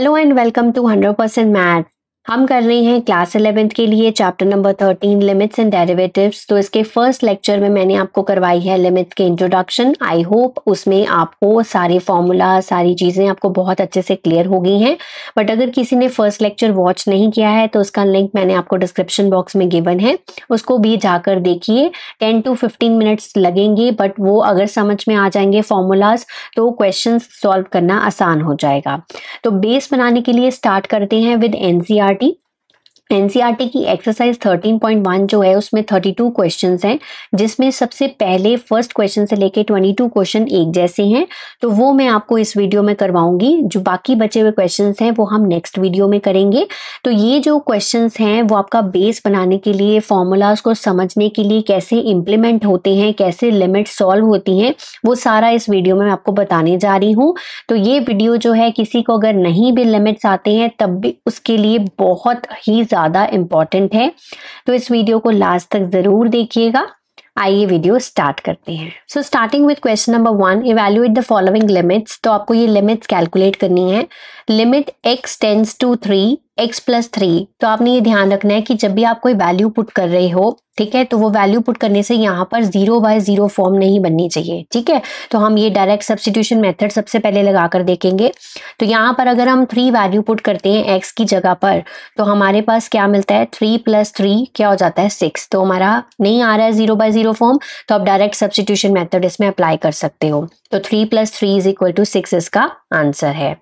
Hello and welcome to 100% Math. हम कर रहे हैं क्लास इलेवेंथ के लिए chapter number thirteen limits and derivatives तो इसके फर्स्ट लेक्चर में मैंने आपको करवाई है लिमिट्स के इंट्रोडक्शन आई होप उसमें आपको सारे फॉर्मूला सारी चीज़ें आपको बहुत अच्छे से क्लियर हो गई हैं बट अगर किसी ने फर्स्ट लेक्चर वॉच नहीं किया है तो उसका लिंक मैंने आपको डिस्क्रिप्शन बॉक्स में गिवन है उसको भी जाकर देखिए टेन टू फिफ्टीन मिनट्स लगेंगे बट वो अगर समझ में आ जाएंगे फॉर्मूलाज तो क्वेश्चन सॉल्व करना आसान हो जाएगा तो बेस बनाने के लिए स्टार्ट करते हैं with N C R party NCERT की एक्सरसाइज 13.1 जो है उसमें 32 क्वेश्चंस हैं जिसमें सबसे पहले फर्स्ट क्वेश्चन से लेके 22 क्वेश्चन एक जैसे हैं तो वो मैं आपको इस वीडियो में करवाऊंगी जो बाकी बचे हुए क्वेश्चंस हैं वो हम नेक्स्ट वीडियो में करेंगे तो ये जो क्वेश्चंस हैं वो आपका बेस बनाने के लिए फॉर्मूलाज को समझने के लिए कैसे इम्प्लीमेंट होते हैं कैसे लिमिट सॉल्व होती हैं वो सारा इस वीडियो में मैं आपको बताने जा रही हूँ तो ये वीडियो जो है किसी को अगर नहीं भी लिमिट्स आते हैं तब भी उसके लिए बहुत ही ज़्यादा इम्पॉर्टेंट है तो इस वीडियो को लास्ट तक ज़रूर देखिएगा आइए वीडियो स्टार्ट करते हैं so starting with question number one evaluate the following limits तो आपको ये लिमिट्स कैलकुलेट करनी है limit x tends to three x plus three तो आपने ये ध्यान रखना है कि जब भी आप कोई वैल्यू पुट कर रहे हो ठीक है तो वो वैल्यू पुट करने से यहाँ पर जीरो बाय जीरो फॉर्म नहीं बननी चाहिए ठीक है तो हम ये डायरेक्ट सब्सटीट्यूशन मेथड सबसे पहले लगा कर देखेंगे तो यहाँ पर अगर हम थ्री वैल्यू पुट करते हैं एक्स की जगह पर तो हमारे पास क्या मिलता है थ्री प्लस थ्री क्या हो जाता है सिक्स तो हमारा नहीं आ रहा है जीरो बाय जीरो फॉर्म तो आप डायरेक्ट सब्सटीट्यूशन मैथड इसमें अप्लाई कर सकते हो तो three plus three is equal to six इसका आंसर है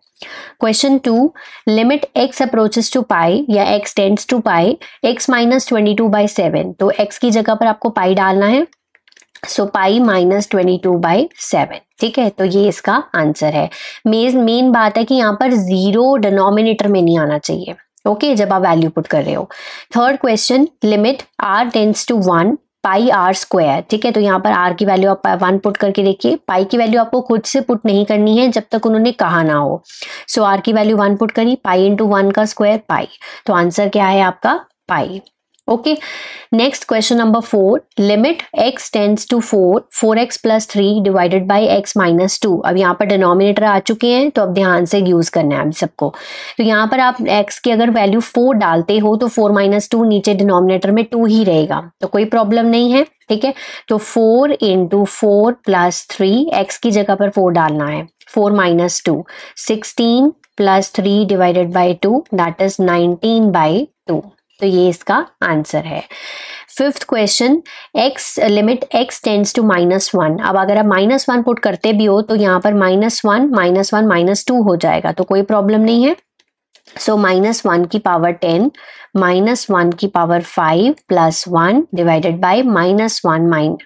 question two limit x approaches to pi या x tends to pi x minus twenty two by seven तो एक्स की जगह पर आपको पाई डालना है so pi minus twenty two by seven ठीक है तो ये इसका आंसर है मेन मेन बात है कि यहाँ पर जीरो डिनोमिनेटर में नहीं आना चाहिए ओके okay, जब आप वैल्यू पुट कर रहे हो third question limit r tends to one pi r square ठीक है तो यहाँ पर आर की वैल्यू आप वन पुट करके देखिए पाई की वैल्यू आपको खुद से पुट नहीं करनी है जब तक उन्होंने कहा ना हो सो so, आर की वैल्यू वन पुट करी पाई इंटू वन का स्क्वायर पाई तो आंसर क्या है आपका pi okay next question number four limit x tends to four four x plus three divided by x minus two अब यहाँ पर डिनोमिनेटर आ चुके हैं तो अब ध्यान से यूज़ करना है आप सबको तो यहाँ पर आप एक्स की अगर वैल्यू फोर डालते हो तो फोर माइनस टू नीचे डिनोमिनेटर में टू ही रहेगा तो कोई प्रॉब्लम नहीं है ठीक है तो four into four plus three x की जगह पर फोर डालना है four minus two sixteen plus three divided by two that is nineteen by two तो ये इसका आंसर है fifth question x limit x tends to minus one अब अगर आप माइनस वन पुट करते भी हो तो यहाँ पर minus one minus one minus two हो जाएगा तो कोई प्रॉब्लम नहीं है सो माइनस वन की पावर टेन माइनस वन की power five plus one divided by minus one minus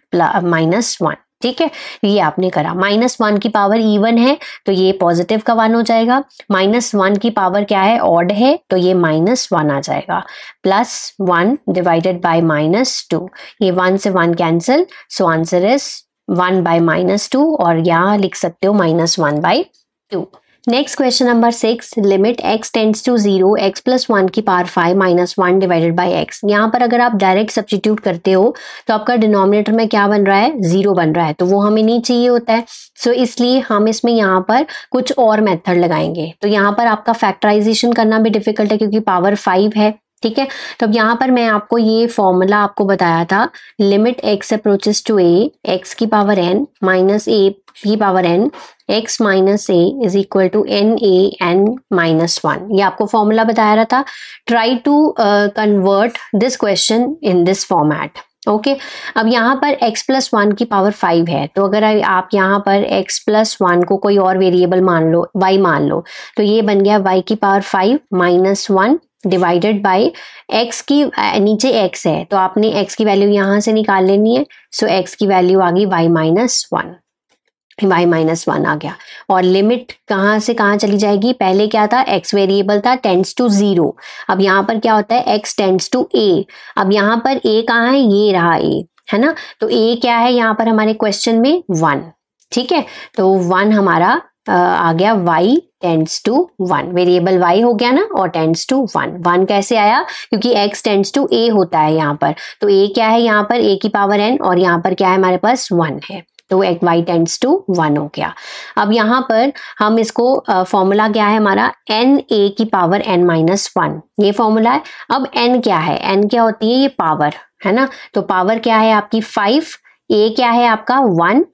minus one ठीक है ये आपने करा माइनस वन की पावर इवन है तो ये पॉजिटिव का वन हो जाएगा माइनस वन की पावर क्या है ऑड है तो ये माइनस वन आ जाएगा plus one divided by minus two ये वन से one cancel so answer is one by minus two और यहाँ लिख सकते हो minus one by two next question number six limit x tends to zero x plus one की power five minus one divided by x यहाँ पर अगर आप डायरेक्ट सब्सटीट्यूट करते हो तो आपका डिनोमिनेटर में क्या बन रहा है जीरो बन रहा है तो वो हमें नहीं चाहिए होता है सो so, इसलिए हम इसमें यहाँ पर कुछ और मेथड लगाएंगे तो यहाँ पर आपका फैक्टराइजेशन करना भी डिफिकल्ट है क्योंकि पावर फाइव है ठीक है तो अब यहाँ पर मैं आपको ये फॉर्मूला आपको बताया था limit x approaches to a x की पावर एन माइनस ए की power n x minus a is equal to n a n minus one ये आपको फॉर्मूला बताया रहा था try to convert this question in this format okay अब यहाँ पर x प्लस वन की पावर फाइव है तो अगर आप यहाँ पर x प्लस वन को कोई और वेरिएबल मान लो y मान लो तो ये बन गया y की power five minus one divided by x की नीचे एक्स है तो आपने एक्स की वैल्यू यहां से निकाल लेनी है सो so एक्स की वैल्यू आ गई y minus one y minus one आ गया और लिमिट कहाँ से कहाँ चली जाएगी पहले क्या था एक्स वेरिएबल था टेंस टू जीरो अब यहाँ पर क्या होता है एक्स टेंस टू ए अब यहाँ पर ए कहाँ है ये रहा ए है ना तो ए क्या है यहाँ पर हमारे क्वेश्चन में वन ठीक है तो वन हमारा आ गया y tends to one variable y हो गया ना और टेंड्स टू वन वन कैसे आया क्योंकि एक्स टेंड्स टू ए होता है यहाँ पर तो ए क्या है यहाँ पर ए की पावर एन और यहाँ पर क्या है हमारे पास वन है तो एक वाई टेंड्स टू वन हो गया अब यहाँ पर हम इसको फॉर्मूला क्या है हमारा एन ए की पावर एन माइनस वन ये फॉर्मूला है अब एन क्या है एन क्या होती है ये पावर है ना तो पावर क्या है आपकी फाइव ए क्या है आपका वन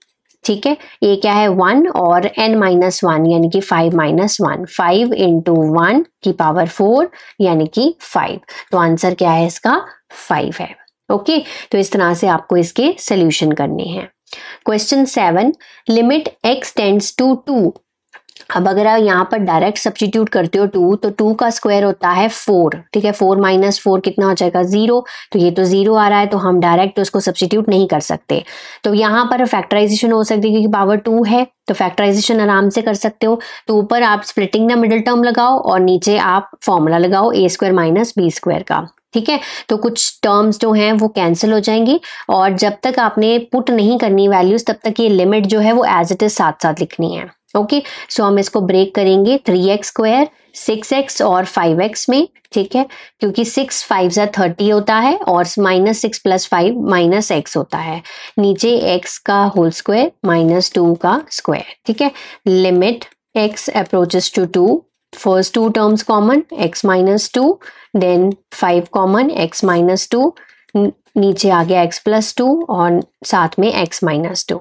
ठीक है ये क्या है वन और एन माइनस वन यानी कि five minus one five into one की पावर फोर यानी कि फाइव तो आंसर क्या है इसका फाइव है ओके तो इस तरह से आपको इसके सोल्यूशन करने हैं question seven limit x tends to two अब अगर आप यहाँ पर डायरेक्ट सब्सटीट्यूट करते हो टू तो टू का स्क्वायर होता है फोर ठीक है फोर माइनस फोर कितना हो जाएगा जीरो तो ये तो जीरो आ रहा है तो हम डायरेक्ट तो उसको सब्सटीट्यूट नहीं कर सकते तो यहाँ पर फैक्टराइजेशन हो सकती है क्योंकि पावर टू है तो फैक्टराइजेशन आराम से कर सकते हो तो ऊपर आप स्प्लिटिंग द मिडिल टर्म लगाओ और नीचे आप फॉर्मूला लगाओ a square minus b square का ठीक है तो कुछ टर्म्स जो हैं वो कैंसिल हो जाएंगी और जब तक आपने पुट नहीं करनी वैल्यूज तब तक ये लिमिट जो है वो एज इट इज साथ साथ लिखनी है ओके सो हम इसको ब्रेक करेंगे three x square six x और फाइव एक्स में ठीक है क्योंकि सिक्स फाइव सा थर्टी होता है और minus six plus five minus x होता है नीचे एक्स का होल स्क्वायर माइनस टू का स्क्वायर ठीक है limit x approaches to two first two terms common x minus two then five common x minus two नीचे आ गया एक्स प्लस टू और साथ में x minus two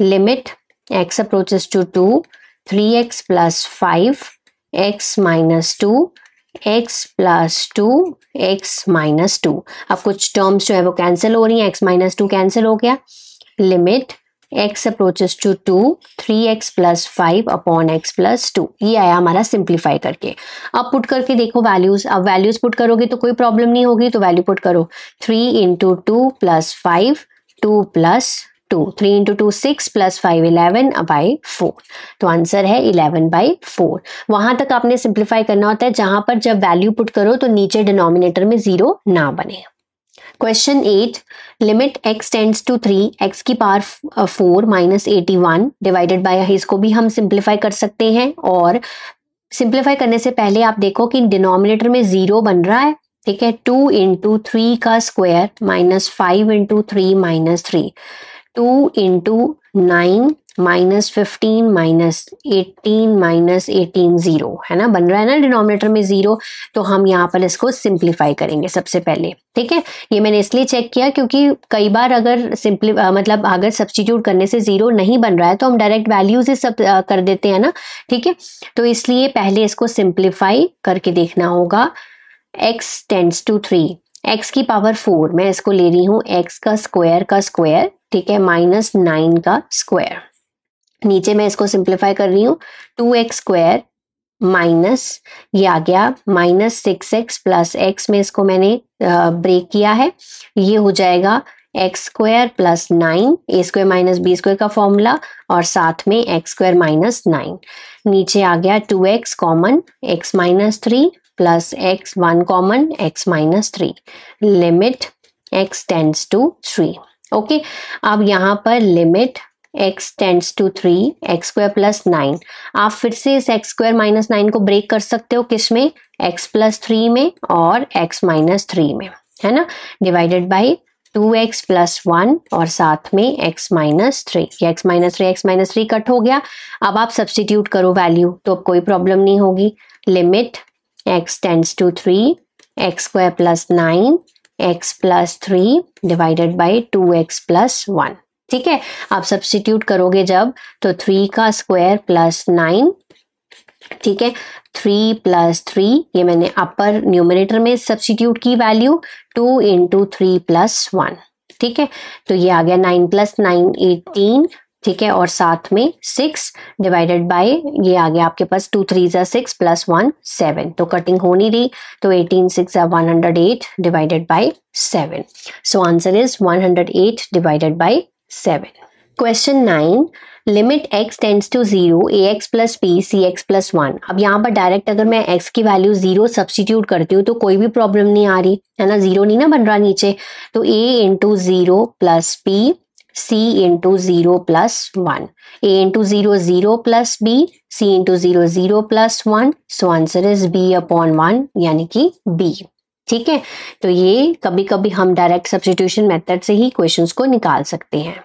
limit x approaches to 2, 3x plus 5, x minus 2, x plus two x minus two अब कुछ terms जो है वो कैंसिल हो रही है x माइनस टू कैंसिल हो गया limit x approaches to two three x plus five upon x plus two ये आया हमारा सिंप्लीफाई करके अब पुट करके देखो वैल्यूज अब वैल्यूज पुट करोगे तो कोई प्रॉब्लम नहीं होगी तो वैल्यू पुट करो three into two plus five two plus two three into two six plus five eleven by four तो आंसर है इलेवन बाई फोर वहां तक आपने सिंप्लीफाई करना होता है जहां पर जब वैल्यू पुट करो तो नीचे डिनोमिनेटर में जीरो ना बने question eight limit x tends to three x की power four minus eighty one divided by इसको भी हम सिंप्लीफाई कर सकते हैं और सिंप्लीफाई करने से पहले आप देखो कि डिनोमिनेटर में जीरो बन रहा है ठीक है टू इंटू थ्री का square minus five into three minus three two into nine minus fifteen minus eighteen minus eighteen zero है ना बन रहा है ना डिनोमिनेटर में जीरो तो हम यहाँ पर इसको सिंप्लीफाई करेंगे सबसे पहले ठीक है ये मैंने इसलिए चेक किया क्योंकि कई बार अगर सिंपली मतलब अगर सब्सटीट्यूट करने से जीरो नहीं बन रहा है तो हम डायरेक्ट वैल्यूज ही सब आ, कर देते हैं ना ठीक है तो इसलिए पहले इसको सिंप्लीफाई करके देखना होगा x tends to three x की पावर फोर मैं इसको ले रही हूँ एक्स का स्क्वायर का स्क्वायर ठीक है माइनस नाइन का स्क्वायर नीचे मैं इसको सिंप्लीफाई कर रही हूँ टू एक्स स्क्वायर माइनस ये आ गया minus six x plus x में इसको मैंने ब्रेक किया है ये हो जाएगा x square plus nine a square minus b square का फॉर्मूला और साथ में एक्स स्क्वायर माइनस नाइन नीचे आ गया two x common x minus three plus x one common x minus three limit x tends to three okay अब यहाँ पर limit x tends to three x square plus nine आप फिर से इस एक्स स्क्वायर माइनस नाइन को break कर सकते हो किस में x प्लस थ्री में और x माइनस थ्री में है ना divided by two x plus one और साथ में x minus three x minus three x minus three cut हो गया अब आप सब्सटीट्यूट करो वैल्यू तो अब कोई प्रॉब्लम नहीं होगी limit x tends to three x square plus nine x plus three divided by two x plus one ठीक है आप सब्सटीट्यूट करोगे जब तो थ्री का स्क्वायर प्लस नाइन ठीक है थ्री प्लस थ्री ये मैंने अपर न्यूमिनेटर में सब्सटीट्यूट की value two into three plus one ठीक है तो ये आ गया नाइन प्लस नाइन एटीन ठीक है और साथ में सिक्स डिवाइडेड बाय ये आ गया आपके पास टू थ्री ज़ा सिक्स प्लस वन सेवन तो कटिंग हो नहीं रही तो एटीन सिक्स ज़ा one hundred eight divided by seven so answer is one hundred eight divided by seven question nine limit x tends to zero a x plus p c x plus one अब यहाँ पर direct अगर मैं x की value zero substitute करती हूँ तो कोई भी प्रॉब्लम नहीं आ रही है ना जीरो नहीं ना बन रहा नीचे तो a into zero plus p c into zero plus one a into zero zero plus b c into zero zero plus one so answer is b upon 1 यानी कि बी ठीक है तो ये कभी कभी हम डायरेक्ट सब्सिट्यूशन मेथड से ही क्वेश्चंस को निकाल सकते हैं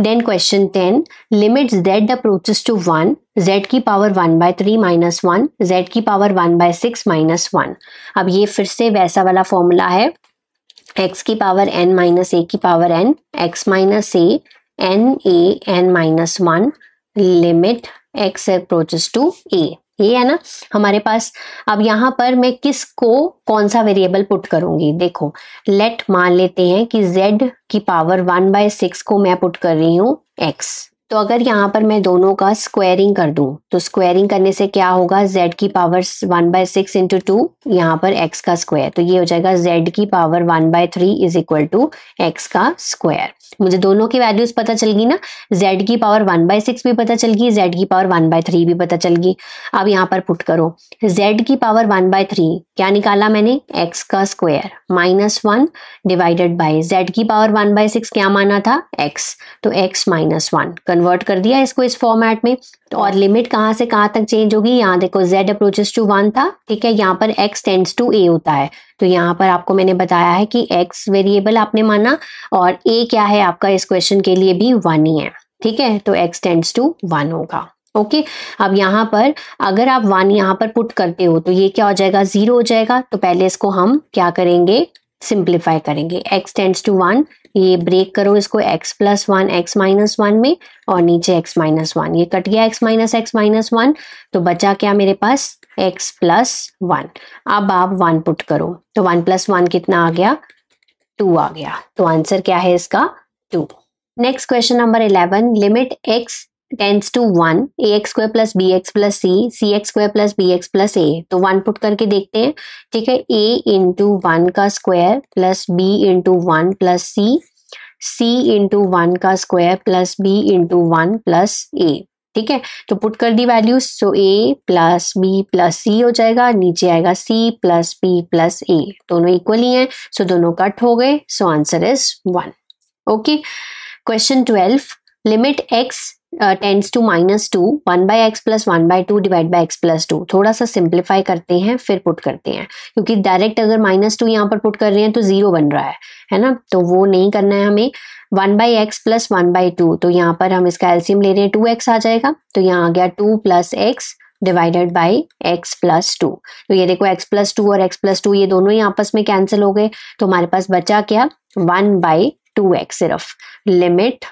then question ten limit z approaches to one z की power one by three minus one z की power one by six minus one अब ये फिर से वैसा वाला फॉर्मूला है एक्स की पावर एन माइनस ए की power n x minus a n a n minus one limit x approaches to a ये है ना हमारे पास अब यहाँ पर मैं किस को कौन सा वेरिएबल पुट करूंगी देखो लेट मान लेते हैं कि z की पावर वन बाय सिक्स को मैं पुट कर रही हूँ x तो अगर यहाँ पर मैं दोनों का स्क्वायरिंग कर दूं तो स्क्वायरिंग करने से क्या होगा z की power one by six into two यहाँ पर x का स्क्वायर तो ये हो जाएगा z की power one by three is equal to x का स्क्वायर मुझे दोनों की वैल्यूज पता चल गई ना z की पावर वन बाय सिक्स भी पता चल गई z की पावर वन बाय थ्री भी पता चल गई अब यहाँ पर पुट करो z की पावर वन बाय थ्री क्या निकाला मैंने x का square minus one divided by z की पावर वन बाय सिक्स क्या माना था x तो x माइनस वन कन्वर्ट कर दिया इसको इस फॉर्मेट में तो और लिमिट कहाँ से कहाँ तक चेंज होगी यहाँ देखो z अप्रोचेस टू वन था ठीक है यहाँ पर x टेंड्स टू a होता है तो यहाँ पर आपको मैंने बताया है कि x वेरिएबल आपने माना और a क्या है आपका इस क्वेश्चन के लिए भी वन ही है ठीक है तो x टेंड्स टू वन होगा ओके okay, अब यहाँ पर अगर आप वन यहाँ पर पुट करते हो तो ये क्या हो जाएगा जीरो हो जाएगा तो पहले इसको हम क्या करेंगे सिंप्लीफाई करेंगे x टेंड्स टू वन ये ब्रेक करो इसको x plus one x minus one में और नीचे x माइनस वन ये कट गया x minus x minus one तो बचा क्या मेरे पास x प्लस वन अब आप वन पुट करो तो वन प्लस वन कितना आ गया टू आ गया तो आंसर क्या है इसका to next question number eleven limit x tends to one a x square plus b x plus c c x square plus b x plus a तो one put करके देखते हैं ठीक है ए इंटू वन का square plus b into one plus c c into one का square plus b into one plus a ठीक है तो पुट कर दी values so a plus b plus c हो जाएगा नीचे आएगा c plus b plus a दोनों इक्वल ही हैं सो so दोनों कट हो गए so answer is one okay question twelve limit x tends to minus two one by x plus one by two divide by x plus two थोड़ा सा simplify करते हैं फिर पुट करते हैं क्योंकि डायरेक्ट अगर माइनस टू यहाँ पर पुट कर रहे हैं तो जीरो बन रहा है है ना तो वो नहीं करना है हमें one by x plus one by two तो यहाँ पर हम इसका एल्सियम ले रहे हैं टू एक्स आ जाएगा तो यहाँ आ गया two plus x divided by x plus two तो ये देखो एक्स प्लस टू और एक्स प्लस टू ये दोनों ही आपस में कैंसिल हो गए तो हमारे पास बचा क्या वन बाई टू एक्स सिर्फ limit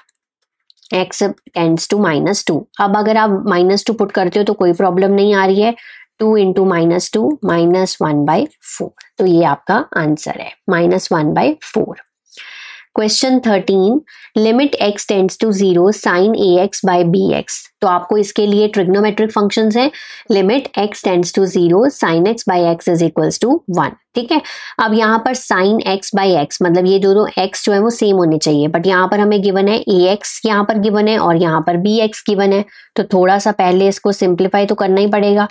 x tends to minus two अब अगर आप माइनस टू पुट करते हो तो कोई प्रॉब्लम नहीं आ रही है two into minus two minus one by four तो ये आपका आंसर है minus one by four question thirteen limit x tends to zero sine a x by b x तो आपको इसके लिए ट्रिग्नोमेट्रिक फंक्शंस हैं limit x tends to zero sine x by x is equals to one ठीक है अब यहाँ पर साइन एक्स बाय एक्स मतलब ये दोनों एक्स जो है वो सेम होने चाहिए बट यहाँ पर हमें गिवन है ए एक्स यहाँ पर गिवन है और यहाँ पर बी एक्स गिवन है तो थोड़ा सा पहले इसको सिंप्लीफाई तो करना ही पड़ेगा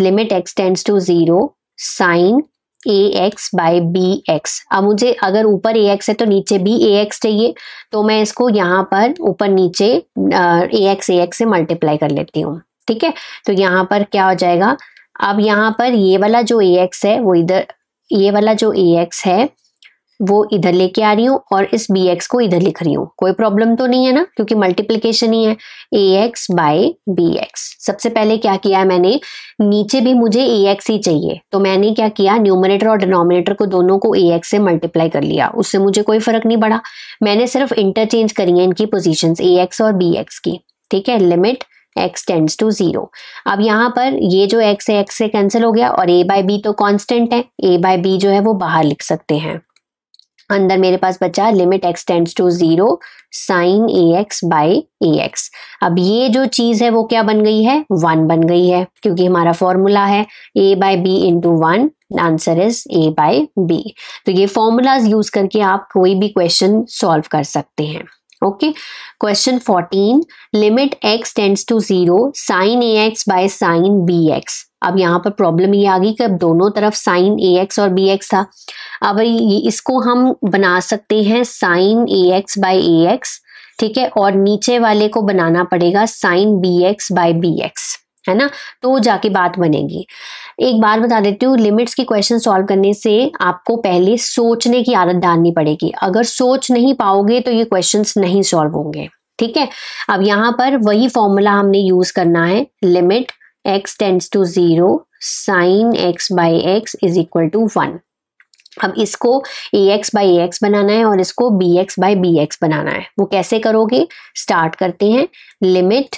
limit x tends to zero sine a x by b x अब मुझे अगर ऊपर ए एक्स है तो नीचे भी ए एक्स चाहिए तो मैं इसको यहाँ पर ऊपर नीचे ए एक्स ए एक्स से मल्टीप्लाई कर लेती हूँ ठीक है तो यहाँ पर क्या हो जाएगा अब यहाँ पर ये वाला जो ए एक्स है वो इधर ये वाला जो ए एक्स है वो इधर लेके आ रही हूँ और इस बी एक्स को इधर लिख रही हूँ कोई प्रॉब्लम तो नहीं है ना क्योंकि मल्टीप्लीकेशन ही है a x by b x सबसे पहले क्या किया है मैंने नीचे भी मुझे ए एक्स ही चाहिए तो मैंने क्या किया न्यूमरेटर और डिनोमिनेटर को दोनों को ए एक्स से मल्टीप्लाई कर लिया उससे मुझे कोई फर्क नहीं पड़ा मैंने सिर्फ इंटरचेंज करी है इनकी पोजिशन ए एक्स और बी एक्स की ठीक है limit x tends to zero अब यहाँ पर ये जो एक्स है एक्स से कैंसिल हो गया और ए बाय बी तो कॉन्स्टेंट है ए बाय बी जो है वो बाहर लिख सकते हैं अंदर मेरे पास बचा limit x tends to zero sine a x by a x अब ये जो चीज है वो क्या बन गई है वन बन गई है क्योंकि हमारा फॉर्मूला है a by b into one answer is a by b तो ये फॉर्मूलाज यूज करके आप कोई भी क्वेश्चन सॉल्व कर सकते हैं okay question fourteen limit x tends to zero sine a x by sine b x अब यहाँ पर प्रॉब्लम ये आ गई कि अब दोनों तरफ साइन ए एक्स और बी एक्स था अब ये इसको हम बना सकते हैं sine a x by a x ठीक है और नीचे वाले को बनाना पड़ेगा sine b x by b x है ना तो जाके बात बनेगी एक बार बता देती हूँ लिमिट्स की क्वेश्चन सॉल्व करने से आपको पहले सोचने की आदत डालनी पड़ेगी अगर सोच नहीं पाओगे तो ये क्वेश्चंस नहीं सॉल्व होंगे ठीक है अब यहाँ पर वही फॉर्मूला हमने यूज करना है limit x tends to zero sine x by x is equal to one अब इसको ए एक्स बाई एक्स बनाना है और इसको b x by b x बनाना है वो कैसे करोगे स्टार्ट करते हैं limit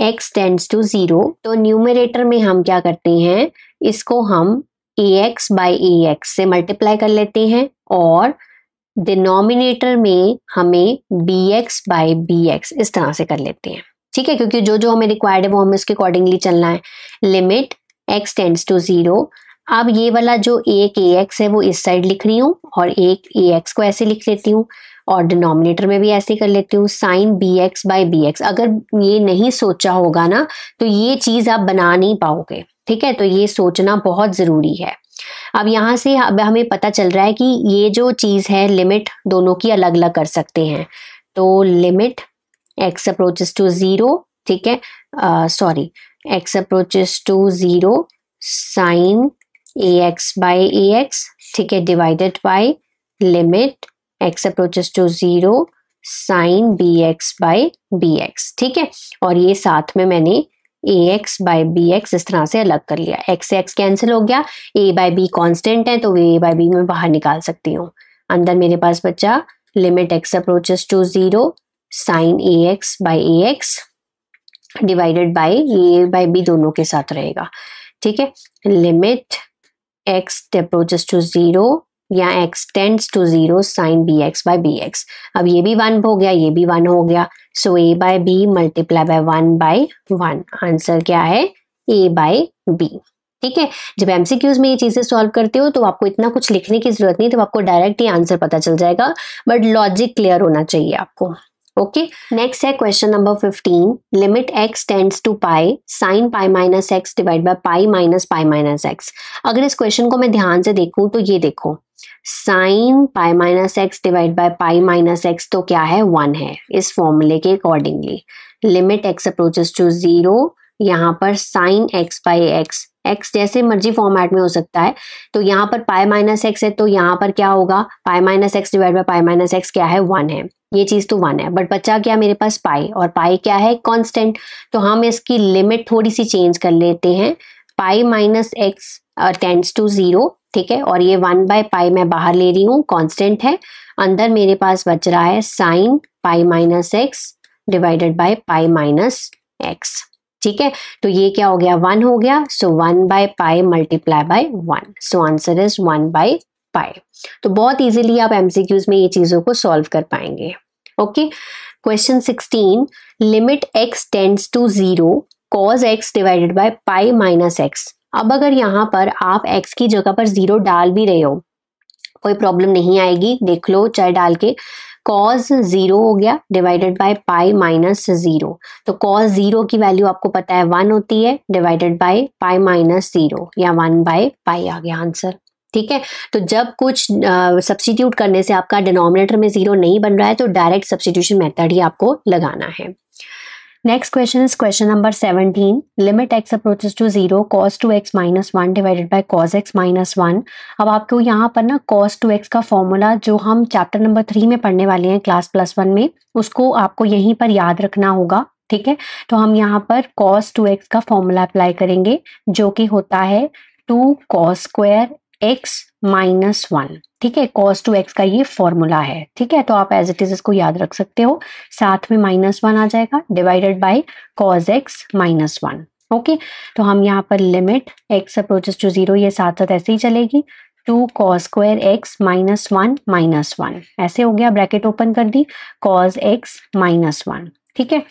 x tends to zero तो न्यूमरेटर में हम क्या करते हैं इसको हम a x by a x से मल्टीप्लाई कर लेते हैं और डिनोमिनेटर में हमें b x by b x इस तरह से कर लेते हैं ठीक है क्योंकि जो जो हमें रिक्वायर्ड है वो हमें उसके अकॉर्डिंगली चलना है limit x tends to zero अब ये वाला जो एक ए एक्स है वो इस साइड लिख रही हूँ और एक ए एक्स को ऐसे लिख लेती हूँ और डिनोमिनेटर में भी ऐसे कर लेती हूँ sine b x by b x अगर ये नहीं सोचा होगा ना तो ये चीज़ आप बना नहीं पाओगे ठीक है तो ये सोचना बहुत ज़रूरी है अब यहाँ से अब हमें पता चल रहा है कि ये जो चीज़ है लिमिट दोनों की अलग अलग कर सकते हैं तो limit x approaches to zero ठीक है sorry x approaches to zero sine a x by a x ठीक है divided by limit x approaches to zero sine b x by b x ठीक है और ये साथ में मैंने a x by b x इस तरह से अलग कर लिया एक्स से एक्स कैंसिल हो गया ए बाई बी कॉन्स्टेंट है तो ए बाई बी मैं बाहर निकाल सकती हूँ अंदर मेरे पास बच्चा limit x approaches to zero sine a x by a x divided by a by b दोनों के साथ रहेगा ठीक है limit x approaches to zero या x tends to zero sine b x by b x अब ये भी वन हो गया ये भी वन हो गया so a by b multiply by one by one answer क्या है ए बाय बी ठीक है जब एमसीक्यूज में ये चीजें सॉल्व करते हो तो आपको इतना कुछ लिखने की जरूरत नहीं तो आपको डायरेक्ट ही आंसर पता चल जाएगा बट लॉजिक क्लियर होना चाहिए आपको ओके नेक्स्ट है question number fifteen limit x tends to pi sine pi minus x divide by pi minus pi minus x अगर इस क्वेश्चन को मैं ध्यान से देखूं तो ये देखो sine pi minus x divide by pi minus x तो क्या है वन है इस फॉर्मूले के accordingly limit x approaches to zero यहाँ पर sine x by x x जैसे मर्जी फॉर्मेट में हो सकता है तो यहाँ पर पाई माइनस एक्स है तो यहाँ पर क्या होगा pi minus x divide by pi minus x क्या है वन है ये चीज तो वन है बट बच्चा क्या मेरे पास पाई और पाई क्या है कॉन्स्टेंट तो हम इसकी लिमिट थोड़ी सी चेंज कर लेते हैं pi minus x tends to zero ठीक है और ये वन बाय पाई मैं बाहर ले रही हूँ कांस्टेंट है अंदर मेरे पास बच रहा है sine pi minus x divided by pi minus x ठीक है तो ये क्या हो गया वन हो गया so one by pi multiply by one so answer is one by pi तो बहुत इजीली आप एमसीक्यूज में ये चीजों को सॉल्व कर पाएंगे okay question sixteen limit x tends to zero cos x divided by pi minus x अब अगर यहाँ पर आप x की जगह पर ज़ीरो डाल भी रहे हो कोई प्रॉब्लम नहीं आएगी देख लो चाहे डाल के कॉज जीरो हो गया divided by pi minus zero तो कॉज जीरो की वैल्यू आपको पता है वन होती है divided by pi minus zero या वन बाय पाई आ गया आंसर ठीक है तो जब कुछ सब्सटीट्यूट करने से आपका डिनोमिनेटर में जीरो नहीं बन रहा है तो डायरेक्ट सब्सटीट्यूशन मेथड ही आपको लगाना है next question is question number seventeen limit x approaches to zero cos two x minus one divided by cos x minus one अब आपको यहाँ पर ना कॉस टू एक्स का फॉर्मूला जो हम चैप्टर नंबर थ्री में पढ़ने वाले हैं क्लास प्लस वन में उसको आपको यहीं पर याद रखना होगा ठीक है तो हम यहाँ पर cos 2x का फॉर्मूला अप्लाई करेंगे जो कि होता है two cos square x minus one ठीक है कॉस टू एक्स का ये फॉर्मूला है ठीक है तो आप एज इट इज इसको याद रख सकते हो साथ में माइनस वन आ जाएगा divided by cos x minus one okay तो हम यहाँ पर limit x approaches to zero ये साथ साथ ऐसे ही चलेगी two cos square x minus one minus one ऐसे हो गया ब्रैकेट ओपन कर दी कॉस एक्स माइनस वन ठीक है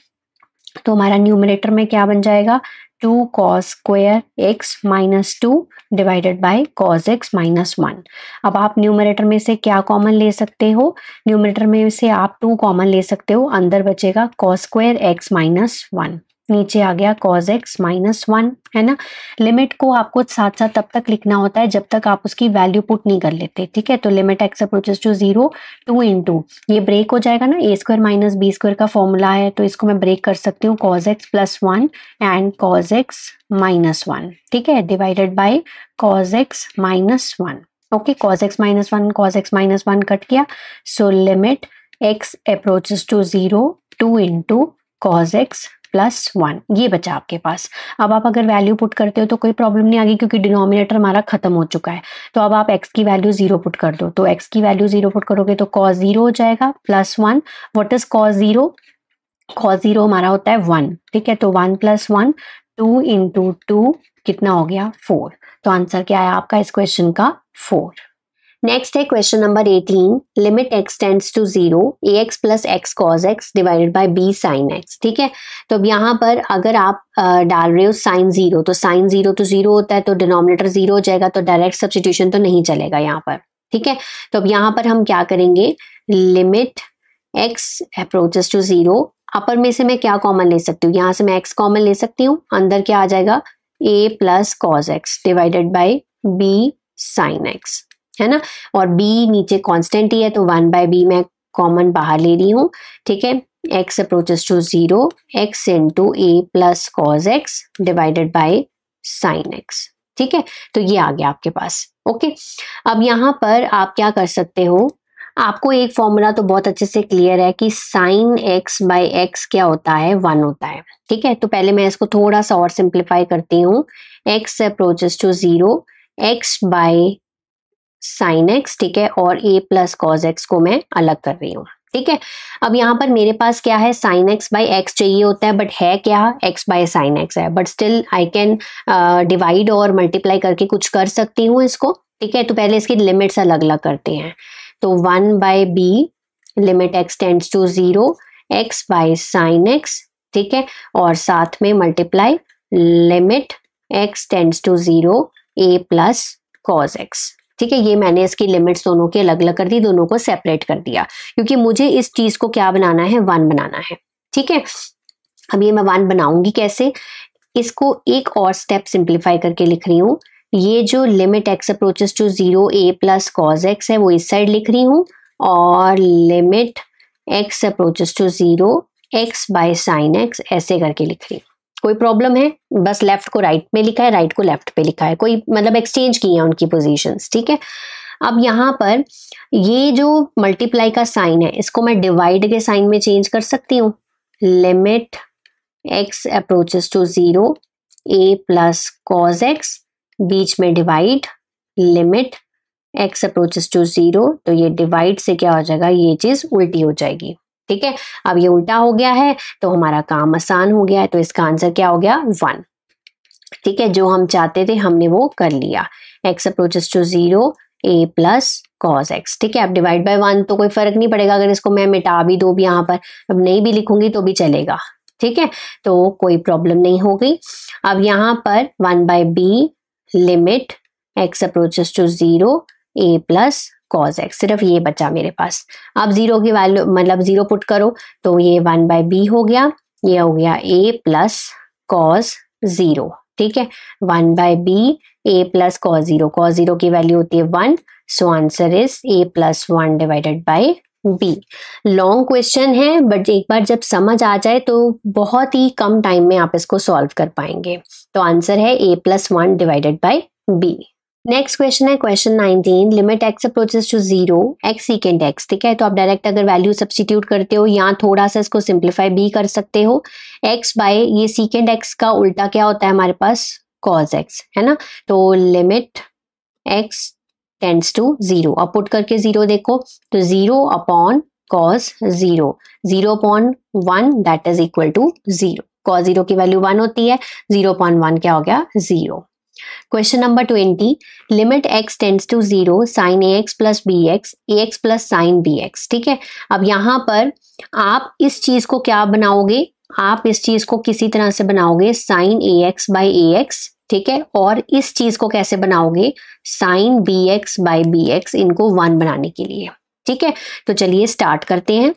तो हमारा न्यूमिनेटर में क्या बन जाएगा two cos square x minus two divided by cos x minus one अब आप न्यूमरेटर में से क्या कॉमन ले सकते हो न्यूमरेटर में से आप टू कॉमन ले सकते हो अंदर बचेगा cos square x minus one नीचे आ गया कॉज एक्स माइनस वन है ना लिमिट को आपको साथ साथ तब तक लिखना होता है जब तक आप उसकी वैल्यू पुट नहीं कर लेते ठीक है तो limit x approaches to zero two into ये ब्रेक हो जाएगा ना a square minus b square का फॉर्मूला है तो इसको मैं ब्रेक कर सकती हूँ cos x plus one and cos x minus one ठीक है divided by cos x minus one okay cos x minus one cos x minus one cut किया so limit x approaches to zero two into cos x plus one ये बचा आपके पास अब आप अगर value put करते हो तो कोई प्रॉब्लम नहीं आ गई क्योंकि डिनोमिनेटर हमारा खत्म हो चुका है तो अब आप एक्स की वैल्यू जीरो पुट कर दो तो एक्स की वैल्यू जीरो पुट करोगे तो कॉस जीरो हो जाएगा plus one what is cos zero cos zero हमारा होता है वन ठीक है तो one plus one two into two कितना हो गया फोर तो आंसर क्या है आपका इस क्वेश्चन का फोर नेक्स्ट है question number eighteen limit x tends to zero a x plus x cos x divided by b sine x ठीक है तो अब यहाँ पर अगर आप डाल रहे हो साइन जीरो तो साइन जीरो तो जीरो होता है तो डिनोमिनेटर जीरो हो जाएगा तो डायरेक्ट सब्सटीट्यूशन तो नहीं चलेगा यहाँ पर ठीक है तो अब यहाँ पर हम क्या करेंगे limit x approaches to zero upper में से मैं क्या कॉमन ले सकती हूँ यहाँ से मैं एक्स कॉमन ले सकती हूँ अंदर क्या आ जाएगा a plus cos x divided by b sine x है ना और बी नीचे कॉन्स्टेंट ही है तो वन बाय बी मैं कॉमन बाहर ले रही हूँ ठीक है x approaches to zero x into a plus cos x divided by sine x ठीक है तो ये आ गया आपके पास ओके अब यहाँ पर आप क्या कर सकते हो आपको एक फॉर्मूला तो बहुत अच्छे से क्लियर है कि साइन एक्स बाय एक्स क्या होता है वन होता है ठीक है तो पहले मैं इसको थोड़ा सा और सिंप्लीफाई करती हूँ x approaches to zero x by sine x ठीक है और ए प्लस कॉज एक्स को मैं अलग कर रही हूँ ठीक है अब यहाँ पर मेरे पास क्या है साइन एक्स बाई एक्स चाहिए होता है बट है क्या एक्स बाय साइन एक्स है but still I can divide और मल्टीप्लाई करके कुछ कर सकती हूँ इसको ठीक है तो पहले इसकी लिमिट्स अलग अलग करते हैं तो one by b limit x tends to zero x by sine x ठीक है और साथ में multiply limit x tends to zero a plus cos x ठीक है ये मैंने इसकी लिमिट्स दोनों की अलग अलग कर दी दोनों को सेपरेट कर दिया क्योंकि मुझे इस चीज को क्या बनाना है वन बनाना है ठीक है अब ये मैं वन बनाऊंगी कैसे इसको एक और स्टेप सिंप्लीफाई करके लिख रही हूँ ये जो limit x approaches to zero a plus cos x है वो इस साइड लिख रही हूँ और limit x approaches to zero x by sine x ऐसे करके लिख रही हूँ कोई प्रॉब्लम है बस लेफ्ट को राइट पे लिखा है राइट को लेफ्ट पे लिखा है कोई मतलब एक्सचेंज की है उनकी पोजिशन ठीक है अब यहाँ पर ये जो मल्टीप्लाई का साइन है इसको मैं डिवाइड के साइन में चेंज कर सकती हूँ limit x approaches to zero a plus cos x बीच में divide limit x approaches to zero तो ये डिवाइड से क्या हो जाएगा ये चीज उल्टी हो जाएगी ठीक है अब ये उल्टा हो गया है तो हमारा काम आसान हो गया है तो इसका आंसर क्या हो गया वन ठीक है जो हम चाहते थे हमने वो कर लिया x approaches to zero a plus cos x ठीक है अब डिवाइड बाय वन तो कोई फर्क नहीं पड़ेगा अगर इसको मैं मिटा भी दो भी यहाँ पर अब नहीं भी लिखूंगी तो भी चलेगा ठीक है तो कोई प्रॉब्लम नहीं होगी अब यहाँ पर one by b limit x approaches to zero a plus cos x सिर्फ ये बचा मेरे पास अब जीरो की वैल्यू मतलब जीरो पुट करो तो ये वन बाय बी हो गया ये हो गया ए प्लस कॉज जीरो ठीक है one by b a plus cos zero cos zero की वैल्यू होती है one so answer is a plus one divided by b long question है बट एक बार जब समझ आ जाए तो बहुत ही कम टाइम में आप इसको सॉल्व कर पाएंगे तो आंसर है a plus one divided by b next question है question 19 limit x approaches to zero x secant x ठीक है तो आप डायरेक्ट अगर वैल्यू सब्सटीट्यूट करते हो या थोड़ा सा इसको सिंप्लीफाई भी कर सकते हो एक्स बाय ये सीकेंड एक्स का उल्टा क्या होता है हमारे पास कॉज एक्स है ना तो limit x tends to zero और पुट करके जीरो देखो तो zero upon cos zero zero upon one that is equal to zero cos zero की वैल्यू वन होती है जीरो अपॉन वन क्या हो गया zero question number twenty limit x number to zero sine a x plus b x a x plus sine b x ठीक है अब यहां पर आप इस चीज को क्या बनाओगे आप इस चीज को किसी तरह से बनाओगे sine a x by a x ठीक है और इस चीज को कैसे बनाओगे sine b x by b x इनको वन बनाने के लिए ठीक है तो चलिए स्टार्ट करते हैं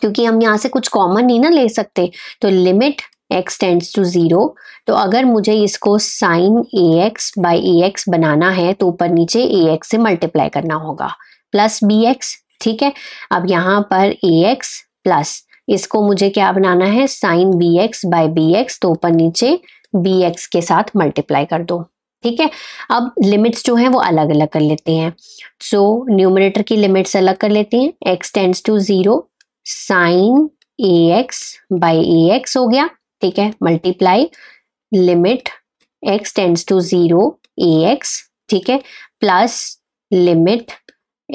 क्योंकि हम यहां से कुछ कॉमन नहीं ना ले सकते तो limit x tends to zero तो अगर मुझे इसको sine a x by a x बनाना है तो ऊपर नीचे ए एक्स से मल्टीप्लाई करना होगा प्लस बी एक्स ठीक है अब यहाँ पर ए एक्स प्लस इसको मुझे क्या बनाना है sine b x by b x तो ऊपर नीचे बी एक्स के साथ मल्टीप्लाई कर दो ठीक है अब लिमिट्स जो हैं वो अलग अलग कर लेते हैं सो so, न्यूमरेटर की लिमिट्स अलग कर लेते हैं x tends to zero sine a x by a x हो गया ठीक है multiply limit x tends to zero a x ठीक है plus limit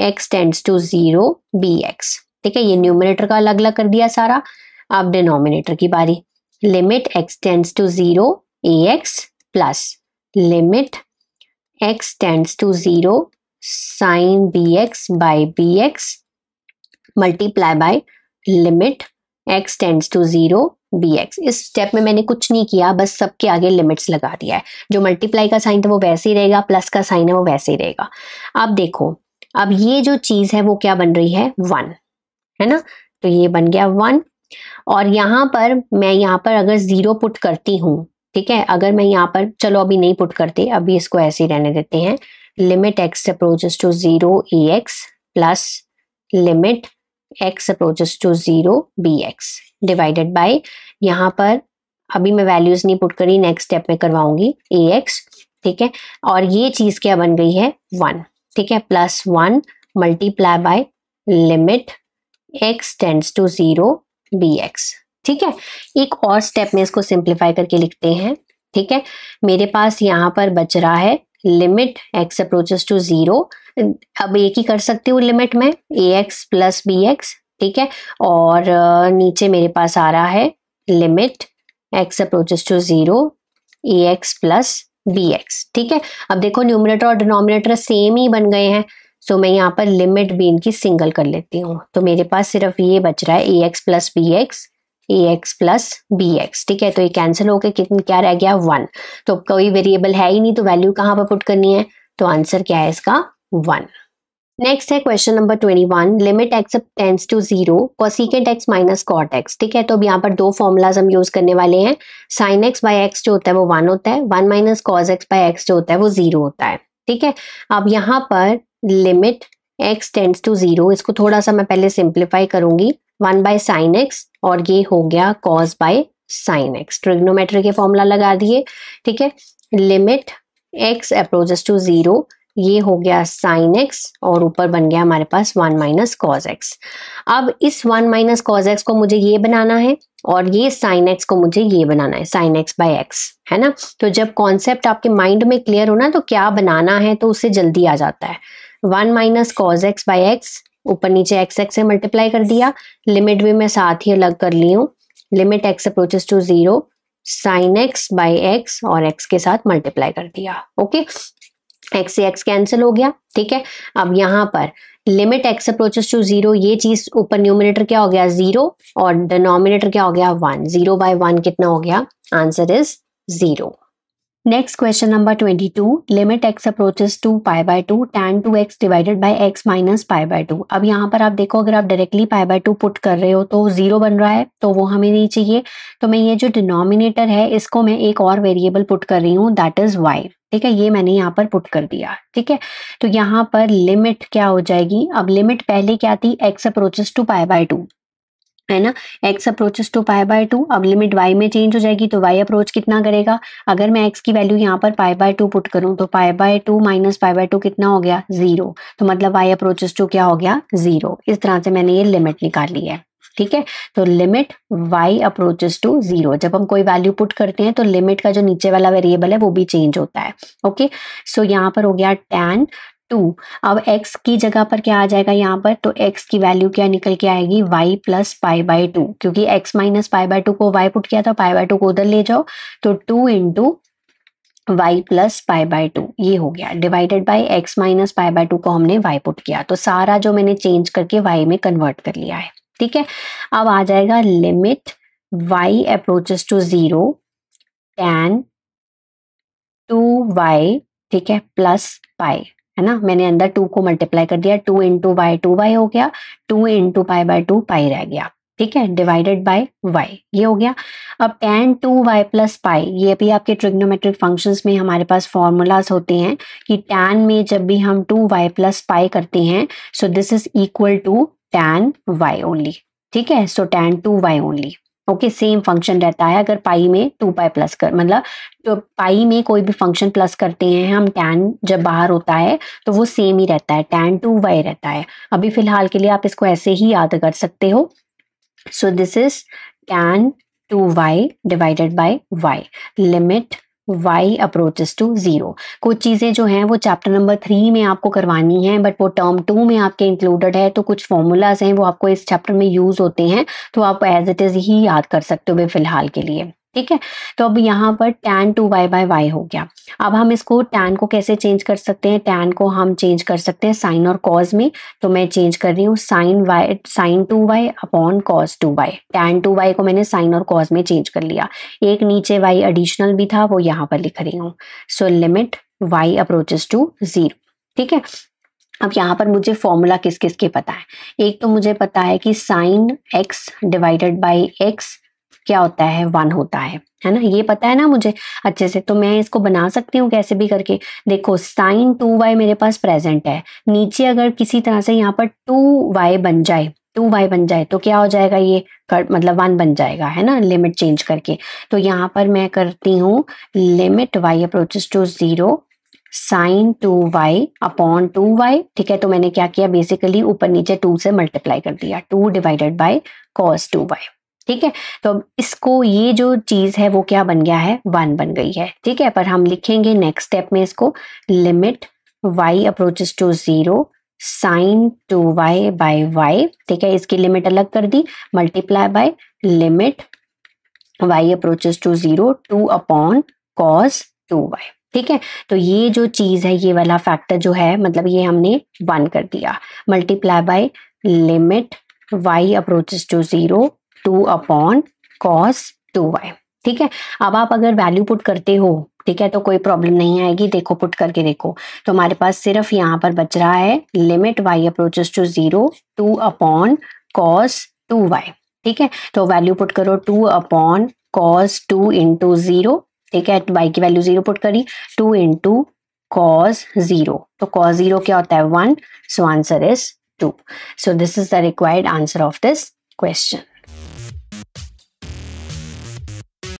x tends to zero b x ठीक है ये न्यूमिनेटर का अलग अलग कर दिया सारा अब डिनोमिनेटर की बारी limit x tends to zero a x plus limit x tends to zero sine b x by b x multiply by limit x tends to zero b x इस स्टेप में मैंने कुछ नहीं किया बस सबके आगे लिमिट्स लगा दिया है जो मल्टीप्लाई का साइन था वो वैसे ही रहेगा प्लस का साइन है वो वैसे ही रहेगा अब देखो अब ये जो चीज़ है वो क्या बन रही है वन है ना तो ये बन गया वन और यहाँ पर मैं यहाँ पर अगर ज़ीरो पुट करती हूँ ठीक है अगर मैं यहाँ पर चलो अभी नहीं पुट करती अभी इसको ऐसे ही रहने देते हैं limit x approaches to zero a x plus limit x approaches to b bx divided by यहाँ पर अभी मैं वैल्यूज नहीं पुट करी नेक्स्ट स्टेप में करवाऊंगी ए एक्स ठीक है और ये चीज क्या बन गई है वन ठीक है plus one multiply by limit x tends to zero b x ठीक है एक और स्टेप में इसको सिंप्लीफाई करके लिखते हैं ठीक है मेरे पास यहाँ पर बच रहा है limit x approaches to zero अब एक ही कर सकती हूँ लिमिट में a x plus b x ठीक है और नीचे मेरे पास आ रहा है limit x approaches to zero a x plus b x ठीक है अब देखो न्यूमिनेटर और डिनोमिनेटर सेम ही बन गए हैं सो मैं यहाँ पर लिमिट भी इनकी सिंगल कर लेती हूँ तो मेरे पास सिर्फ ये बच रहा है a x plus b x a x plus b x ठीक है तो ये कैंसिल होकर कितन क्या रह गया वन तो कोई वेरिएबल है ही नहीं तो वैल्यू कहाँ पर पुट करनी है तो आंसर क्या है इसका वन नेक्स्ट है question number twenty one limit x tends to zero cosecant x minus cot x ठीक है तो अब यहाँ पर दो फॉर्मूलाज हम यूज करने वाले हैं साइन एक्स बाय एक्स जो होता है वो वन होता है one minus cos x by x जो होता है वो जीरो होता है ठीक है अब यहाँ पर limit x tends to zero इसको थोड़ा सा मैं पहले सिंप्लीफाई करूंगी वन बाय साइन एक्स और ये हो गया cos by sine x trigonometry के फॉर्मूला लगा दिए ठीक है limit x approaches to zero ये हो गया साइन एक्स और ऊपर बन गया हमारे पास वन माइनस कॉज एक्स अब इस वन माइनस कॉज एक्स को मुझे ये बनाना है और ये साइन एक्स को मुझे ये बनाना है साइन एक्स बाय एक्स है ना तो जब कॉन्सेप्ट आपके माइंड में क्लियर होना तो क्या बनाना है तो उससे जल्दी आ जाता है one minus cos x by x ऊपर नीचे एक्स एक्स से मल्टीप्लाई कर दिया लिमिट भी मैं साथ ही अलग कर ली हूँ limit x approaches to zero sine x by x और एक्स के साथ मल्टीप्लाई कर दिया ओके एक्स से एक्स कैंसिल हो गया ठीक है अब यहां पर limit x approaches to zero ये चीज ऊपर न्यूमिनेटर क्या हो गया जीरो और डिनोमिनेटर क्या हो गया वन जीरो बाय वन कितना हो गया answer is zero Next question number 22. Limit x approaches to pi by 2 tan 2x divided by x minus pi by 2. अब यहाँ पर आप देखो अगर आप directly pi by two put कर रहे हो तो जीरो बन रहा है तो वो हमें नहीं चाहिए तो मैं ये जो डिनोमिनेटर है इसको मैं एक और वेरिएबल पुट कर रही हूँ दैट इज वाई ठीक है ये मैंने यहाँ पर पुट कर दिया ठीक है तो यहाँ पर लिमिट क्या हो जाएगी अब लिमिट पहले क्या थी x approaches to pi by two है ना x approaches to pi by two अब लिमिट y में चेंज हो जाएगी तो y अप्रोच कितना करेगा अगर मैं x की वैल्यू यहाँ पर पाई बाय टू पुट करूँ तो pi by two minus pi by two कितना हो गया जीरो तो मतलब y अप्रोचेस टू क्या हो गया जीरो इस तरह से मैंने ये लिमिट निकाल ली है ठीक है तो limit y approaches to zero जब हम कोई वैल्यू पुट करते हैं तो लिमिट का जो नीचे वाला वेरिएबल है वो भी चेंज होता है ओके सो so, यहाँ पर हो गया टेन टू अब एक्स की जगह पर क्या आ जाएगा यहाँ पर तो एक्स की वैल्यू क्या निकल के आएगी y plus pi by two क्योंकि x minus pi by two को वाई पुट किया था पाई बाई टू को उधर ले जाओ तो two into y plus pi by two ये हो गया divided by x minus pi by two को हमने वाई पुट किया तो सारा जो मैंने चेंज करके वाई में कन्वर्ट कर लिया है ठीक है अब आ जाएगा limit y approaches to zero tan two y ठीक है प्लस पाई है ना मैंने अंदर टू को मल्टीप्लाई कर दिया two into y two y हो गया two into pi by two pi रह गया ठीक है डिवाइडेड बाय वाई ये हो गया अब tan two y plus pi ये भी आपके ट्रिग्नोमेट्रिक फंक्शंस में हमारे पास फॉर्मूलाज होते हैं कि टेन में जब भी हम टू वाई प्लस पाई करते हैं so this is equal to tan y only ठीक है so tan two y only okay same function रहता है अगर पाई में टू पाई प्लस कर मतलब तो पाई में कोई भी फंक्शन प्लस करते हैं हम टैन जब बाहर होता है तो वो सेम ही रहता है टैन टू वाई रहता है अभी फिलहाल के लिए आप इसको ऐसे ही याद कर सकते हो so this is tan two y divided by y limit y approaches to zero कुछ चीज़ें जो हैं वो चैप्टर नंबर थ्री में आपको करवानी है बट वो टर्म टू में आपके इंक्लूडेड है तो कुछ फॉर्मूलाज हैं वो आपको इस चैप्टर में यूज़ होते हैं तो आप एज इट इज़ ही याद कर सकते हो फिलहाल के लिए ठीक है तो अब यहाँ पर tan two y by y हो गया अब हम इसको tan को कैसे चेंज कर सकते हैं tan को हम चेंज कर सकते हैं साइन और कॉज में तो मैं चेंज कर रही हूँ sine y sine two y upon cos two y tan two y को मैंने साइन और कॉज में चेंज कर लिया एक नीचे वाई एडिशनल भी था वो यहाँ पर लिख रही हूँ so limit y approaches to zero ठीक है अब यहाँ पर मुझे फॉर्मूला किस किस के पता है एक तो मुझे पता है कि sine x divided by x क्या होता है वन होता है है ना ये पता है ना मुझे अच्छे से तो मैं इसको बना सकती हूँ कैसे भी करके देखो साइन टू वाई मेरे पास प्रेजेंट है नीचे अगर किसी तरह से यहाँ पर टू वाई बन जाए टू वाई बन जाए तो क्या हो जाएगा ये कर, मतलब वन बन जाएगा है ना लिमिट चेंज करके तो यहाँ पर मैं करती हूँ limit y approaches to zero sine two y upon two y ठीक है तो मैंने क्या किया बेसिकली ऊपर नीचे टू से मल्टीप्लाई कर दिया two divided by cos two y ठीक है तो अब इसको ये जो चीज़ है वो क्या बन गया है वन बन गई है ठीक है पर हम लिखेंगे नेक्स्ट स्टेप में इसको limit y approaches to zero sine two y by y ठीक है इसकी लिमिट अलग कर दी multiply by limit y approaches to zero two upon cos two y ठीक है तो ये जो चीज़ है ये वाला फैक्टर जो है मतलब ये हमने वन कर दिया multiply by limit y approaches to zero two upon cos two y ठीक है अब आप अगर वैल्यू पुट करते हो ठीक है तो कोई प्रॉब्लम नहीं आएगी देखो पुट करके देखो तो हमारे पास सिर्फ यहाँ पर बच रहा है limit y approaches to zero two upon cos two y ठीक है तो वैल्यू पुट करो two upon cos two into zero ठीक है वाई की वैल्यू जीरो पुट करी टू इंटू कॉस जीरो तो कॉस जीरो क्या होता है one so answer is two so this is the required answer of this question